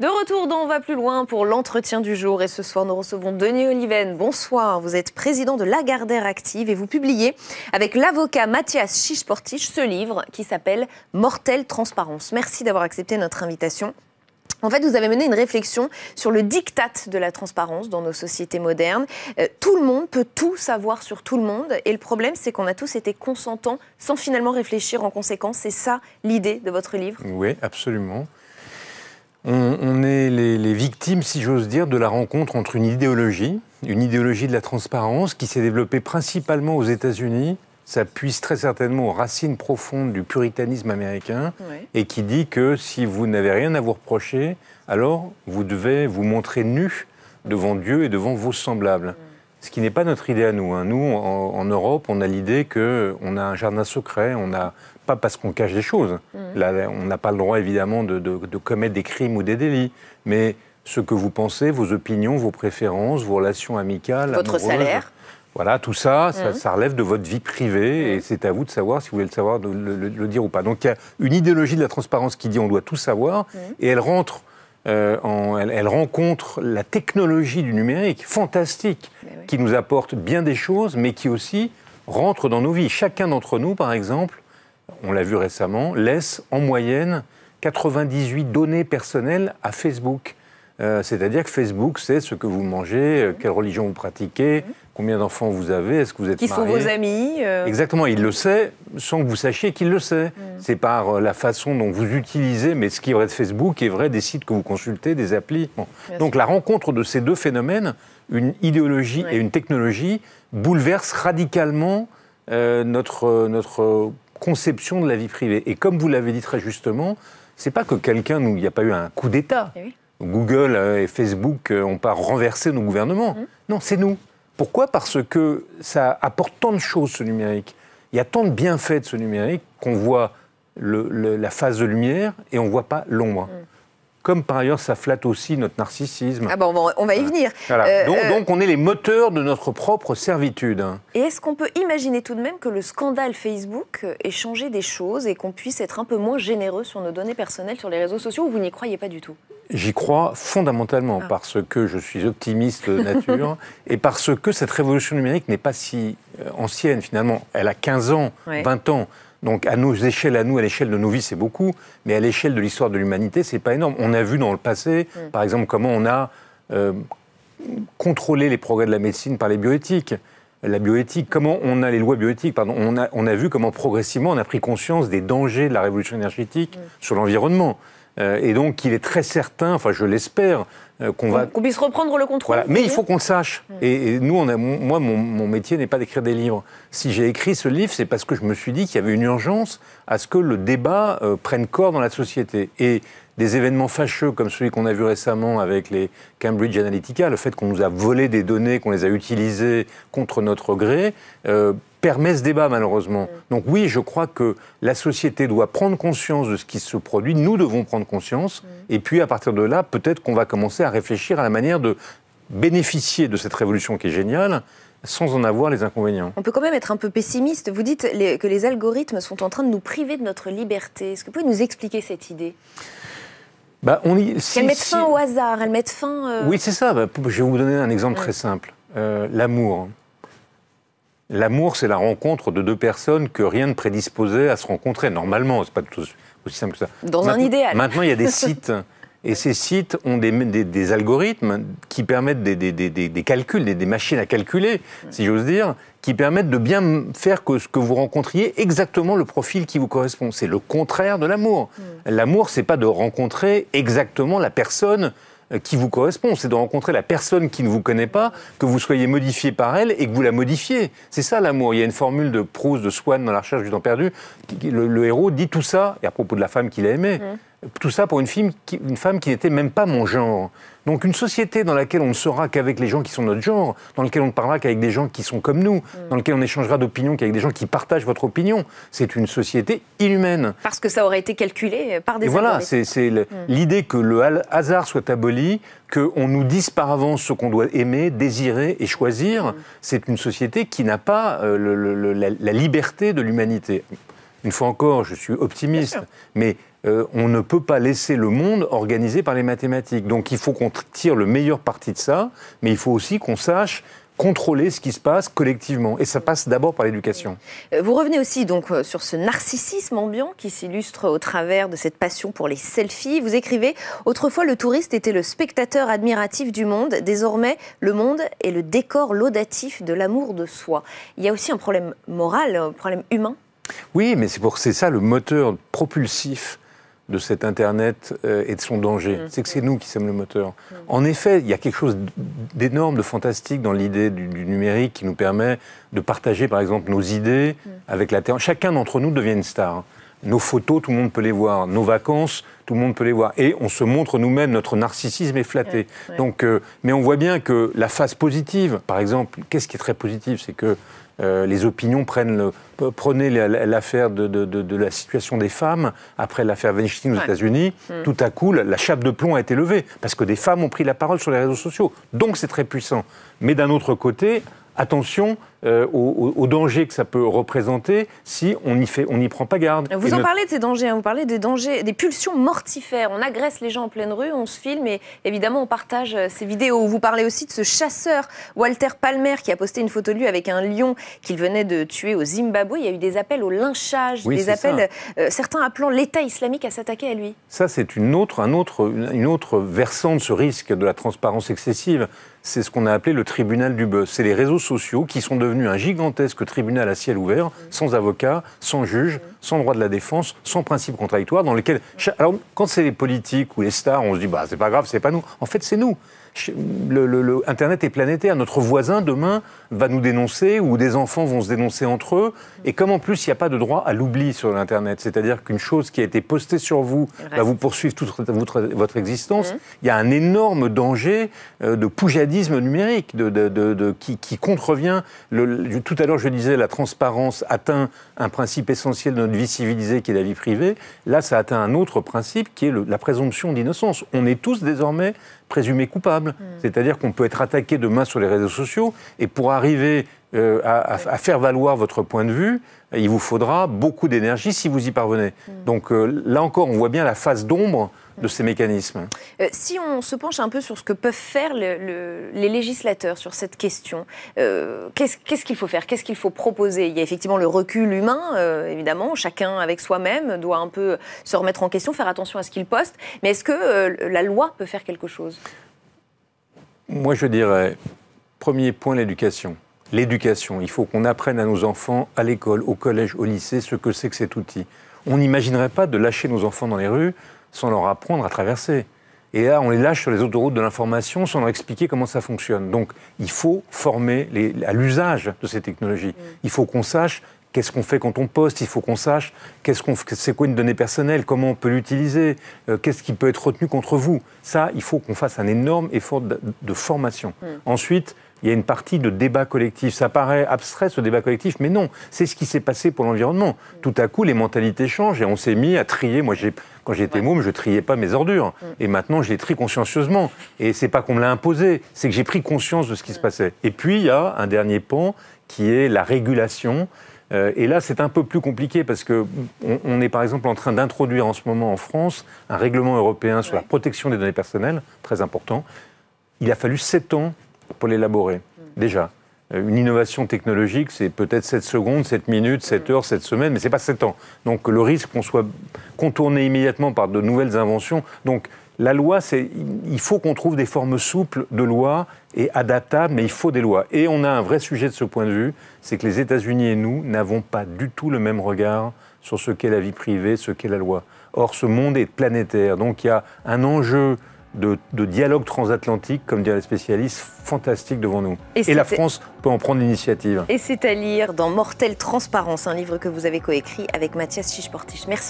De retour dans On va plus loin pour l'entretien du jour. Et ce soir, nous recevons Denis Oliven. Bonsoir. Vous êtes président de Lagardère Active et vous publiez avec l'avocat Mathias Chichportiche ce livre qui s'appelle Mortelle Transparence. Merci d'avoir accepté notre invitation. En fait, vous avez mené une réflexion sur le diktat de la transparence dans nos sociétés modernes. Euh, tout le monde peut tout savoir sur tout le monde. Et le problème, c'est qu'on a tous été consentants sans finalement réfléchir en conséquence. C'est ça l'idée de votre livre Oui, absolument. On, est les, victimes, si j'ose dire, de la rencontre entre une idéologie, une idéologie de la transparence qui s'est développée principalement aux États-Unis, ça puise très certainement aux racines profondes du puritanisme américain et qui dit que si vous n'avez rien à vous reprocher, alors vous devez vous montrer nu devant Dieu et devant vos semblables ce qui n'est pas notre idée à nous. Hein. Nous, en, Europe, on a l'idée qu'on a un jardin secret, on n'a pas parce qu'on cache des choses. Mm. on n'a pas le droit, évidemment, de, commettre des crimes ou des délits. Mais ce que vous pensez, vos opinions, vos préférences, vos relations amicales, votre salaire. Voilà, tout ça, mm. ça, relève de votre vie privée mm. et c'est à vous de savoir si vous voulez le savoir, de, le, dire ou pas. Donc il y a une idéologie de la transparence qui dit on doit tout savoir et elle rentre euh, elle, rencontre la technologie du numérique, fantastique, qui nous apporte bien des choses, mais qui aussi rentre dans nos vies. Chacun d'entre nous, par exemple, on l'a vu récemment, laisse en moyenne 98 données personnelles à Facebook. Euh, c'est-à-dire que Facebook, sait ce que vous mangez, euh, mhm. quelle religion vous pratiquez, mhm. combien d'enfants vous avez, est-ce que vous êtes Qui sont vos amis euh. Exactement, il le sait sans que vous sachiez qu'il le sait. Mhm. C'est par la façon dont vous utilisez, mais ce qui est vrai de Facebook est vrai des sites que vous consultez, des applis. Donc la rencontre de ces deux phénomènes, une idéologie et une technologie, bouleverse radicalement notre, notre conception de la vie privée. Et comme vous l'avez dit très justement, c'est pas que quelqu'un, il n'y a pas eu un coup d'État. Eh Google euh, et Facebook n'ont euh, pas renversé nos gouvernements. Mmh. Non, c'est nous. Pourquoi Parce que ça apporte tant de choses, ce numérique. Il y a tant de bienfaits de ce numérique qu'on voit le, la phase de lumière et on ne voit pas l'ombre. Mmh. Comme par ailleurs, ça flatte aussi notre narcissisme. Ah bon, on va y venir. Euh, donc, donc, on est les moteurs de notre propre servitude. Et est-ce qu'on peut imaginer tout de même que le scandale Facebook ait changé des choses et qu'on puisse être un peu moins généreux sur nos données personnelles sur les réseaux sociaux ou vous n'y croyez pas du tout J'y crois fondamentalement ah. parce que je suis optimiste de nature et parce que cette révolution numérique n'est pas si euh, ancienne finalement. Elle a 15 ans, 20 ans. Donc à nos échelles, à nous, à l'échelle de nos vies, c'est beaucoup, mais à l'échelle de l'histoire de l'humanité, c'est pas énorme. On a vu dans le passé, mm. par exemple, comment on a euh, contrôlé les progrès de la médecine par les bioéthiques la bioéthique, comment on a les lois bioéthiques, pardon, on a, on a vu comment progressivement on a pris conscience des dangers de la révolution énergétique sur l'environnement. Euh, et donc il est très certain, enfin je l'espère, euh, qu'on puisse reprendre le contrôle. Voilà. Mais il faut qu'on le sache. Mm. Et, nous, on a, moi, mon, métier n'est pas d'écrire des livres. Si j'ai écrit ce livre, c'est parce que je me suis dit qu'il y avait une urgence à ce que le débat euh, prenne corps dans la société. Et des événements fâcheux comme celui qu'on a vu récemment avec les Cambridge Analytica, le fait qu'on nous a volé des données, qu'on les a utilisées contre notre gré, euh, permet ce débat malheureusement. Donc oui, je crois que la société doit prendre conscience de ce qui se produit, nous devons prendre conscience, mm. et puis à partir de là, peut-être qu'on va commencer à réfléchir à la manière de bénéficier de cette révolution qui est géniale, sans en avoir les inconvénients. On peut quand même être un peu pessimiste. Vous dites que les algorithmes sont en train de nous priver de notre liberté. Est-ce que vous pouvez nous expliquer cette idée bah, on y, Elles mettent fin au hasard, elles mettent fin... Euh, oui, c'est ça. Bah, je vais vous donner un exemple très simple. Euh, l'amour. L'amour, c'est la rencontre de deux personnes que rien ne prédisposait à se rencontrer. Normalement, c'est pas tout aussi simple que ça. Dans un idéal. Maintenant, il y a des sites. Et ces sites ont des, algorithmes qui permettent des, calculs, des, machines à calculer, si j'ose dire, qui permettent de bien faire que, ce que vous rencontriez exactement le profil qui vous correspond. C'est le contraire de l'amour. Mm. L'amour, c'est pas de rencontrer exactement la personne euh, qui vous correspond. C'est de rencontrer la personne qui ne vous connaît pas, que vous soyez modifié par elle et que vous la modifiez. C'est ça l'amour. Il y a une formule de prose de Swann dans La recherche du temps perdu. Le, héros dit tout ça, et à propos de la femme qu'il a aimée. Mmh. Tout ça pour une, une femme qui n'était même pas mon genre. Donc une société dans laquelle on ne sera qu'avec les gens qui sont notre genre, dans laquelle on ne parlera qu'avec des gens qui sont comme nous, mm. dans laquelle on échangera d'opinions qu'avec des gens qui partagent votre opinion, c'est une société inhumaine. Parce que ça aurait été calculé par des. voilà, c'est mm. l'idée que le hasard soit aboli, qu'on nous dise par avance ce qu'on doit aimer, désirer et choisir. Mm. C'est une société qui n'a pas euh, la liberté de l'humanité. Une fois encore, je suis optimiste, mais euh, on ne peut pas laisser le monde organisé par les mathématiques. Donc il faut qu'on tire le meilleur parti de ça, mais il faut aussi qu'on sache contrôler ce qui se passe collectivement. Et ça passe d'abord par l'éducation. Euh, vous revenez aussi donc euh, sur ce narcissisme ambiant qui s'illustre au travers de cette passion pour les selfies. Vous écrivez Autrefois, le touriste était le spectateur admiratif du monde. Désormais, le monde est le décor laudatif de l'amour de soi. Il y a aussi un problème moral, un problème humain. Oui, mais c'est pour c'est ça le moteur propulsif de cet Internet euh, et de son danger. Mm. C'est que c'est mm. nous qui sommes le moteur. Mm. En effet, il y a quelque chose d'énorme, de fantastique dans l'idée du, numérique qui nous permet de partager, par exemple, nos idées avec la Terre. Chacun d'entre nous devient une star. Nos photos, tout le monde peut les voir. Nos vacances, tout le monde peut les voir. Et on se montre nous-mêmes, notre narcissisme est flatté. Donc, euh, mais on voit bien que la phase positive, par exemple, qu'est-ce qui est très positif C'est que euh, les opinions prennent prenez l'affaire de, la situation des femmes après l'affaire Weinstein aux États-Unis. Mm. Tout à coup, la, chape de plomb a été levée parce que des femmes ont pris la parole sur les réseaux sociaux. Donc c'est très puissant. Mais d'un autre côté, attention euh, au, danger que ça peut représenter si on n'y fait, on n'y prend pas garde. Vous en parlez de ces dangers, hein. vous parlez des dangers, des pulsions mortifères. On agresse les gens en pleine rue, on se filme et évidemment on partage euh, ces vidéos. Vous parlez aussi de ce chasseur Walter Palmer qui a posté une photo de lui avec un lion qu'il venait de tuer au Zimbabwe. Il y a eu des appels au lynchage, des appels, euh, certains appelant l'État islamique à s'attaquer à lui. Ça c'est une autre, un autre, une autre versant de ce risque de la transparence excessive. C'est ce qu'on a appelé le tribunal du buzz. C'est les réseaux sociaux qui sont devenus devenu un gigantesque tribunal à ciel ouvert, sans avocat, sans juge, sans droit de la défense, sans principe contradictoire, dans lequel... Alors, quand c'est les politiques ou les stars, on se dit, bah, c'est pas grave, c'est pas nous. En fait, c'est nous le, Internet est planétaire. Notre voisin, demain, va nous dénoncer ou des enfants vont se dénoncer entre eux. Et comme en plus, il n'y a pas de droit à l'oubli sur l'Internet, c'est-à-dire qu'une chose qui a été postée sur vous va vous poursuivre toute votre, existence, mhm. il y a un énorme danger euh, de poujadisme numérique de, de, qui, qui, contrevient. tout à l'heure, je disais, la transparence atteint un principe essentiel de notre vie civilisée qui est la vie privée. Là, ça atteint un autre principe qui est la présomption d'innocence. On est tous désormais présumé coupable. Mm. C'est-à-dire qu'on peut être attaqué demain sur les réseaux sociaux et pour arriver euh, à, faire valoir votre point de vue, il vous faudra beaucoup d'énergie si vous y parvenez. Mm. Donc euh, là encore, on voit bien la face d'ombre de ces mécanismes. Euh, si on se penche un peu sur ce que peuvent faire les législateurs sur cette question, qu'est-ce qu'il faut faire Qu'est-ce qu'il faut proposer Il y a effectivement le recul humain, évidemment, chacun avec soi-même doit un peu se remettre en question, faire attention à ce qu'il poste, mais est-ce que la loi peut faire quelque chose Moi, je dirais, premier point, l'éducation l'éducation. Il faut qu'on apprenne à nos enfants, à l'école, au collège, au lycée, ce que c'est que cet outil. On n'imaginerait pas de lâcher nos enfants dans les rues sans leur apprendre à traverser. Et là, on les lâche sur les autoroutes de l'information sans leur expliquer comment ça fonctionne. Donc, il faut former à l'usage de ces technologies. Mm. Il faut qu'on sache Qu'est-ce qu'on fait quand on poste Il faut qu'on sache qu'est-ce qu'on, c'est quoi une donnée personnelle, comment on peut l'utiliser, euh, qu'est-ce qui peut être retenu contre vous. Ça, il faut qu'on fasse un énorme effort de, formation. Mm. Ensuite, il y a une partie de débat collectif. Ça paraît abstrait, ce débat collectif, mais non, c'est ce qui s'est passé pour l'environnement. Tout à coup, les mentalités changent et on s'est mis à trier. Moi, j'ai quand j'étais môme, je triais pas mes ordures. Mm. Et maintenant, je les trie consciencieusement. Et c'est pas qu'on me l'a imposé, c'est que j'ai pris conscience de ce qui se mm. passait. Et puis, il y a un dernier pan qui est la régulation. Euh, et là, c'est un peu plus compliqué parce que on, est par exemple en train d'introduire en ce moment en France un règlement européen sur la protection des données personnelles, très important. Il a fallu sept ans pour l'élaborer, hmm. déjà. Euh, une innovation technologique, c'est peut-être 7 secondes, 7 minutes, 7 hmm. heures, 7 semaines, mais ce n'est pas 7 ans. Donc le risque qu'on soit contourné immédiatement par de nouvelles inventions. Donc la loi, c'est il faut qu'on trouve des formes souples de loi et adaptables, mais il faut des lois. Et on a un vrai sujet de ce point de vue, c'est que les États-Unis et nous n'avons pas du tout le même regard sur ce qu'est la vie privée, ce qu'est la loi. Or, ce monde est planétaire, donc il y a un enjeu de, dialogue transatlantique, comme dirait les spécialistes, fantastique devant nous. Et, la France peut en prendre l'initiative. Et c'est à lire dans Mortelle Transparence, un livre que vous avez coécrit avec Mathias Chichportich. Merci.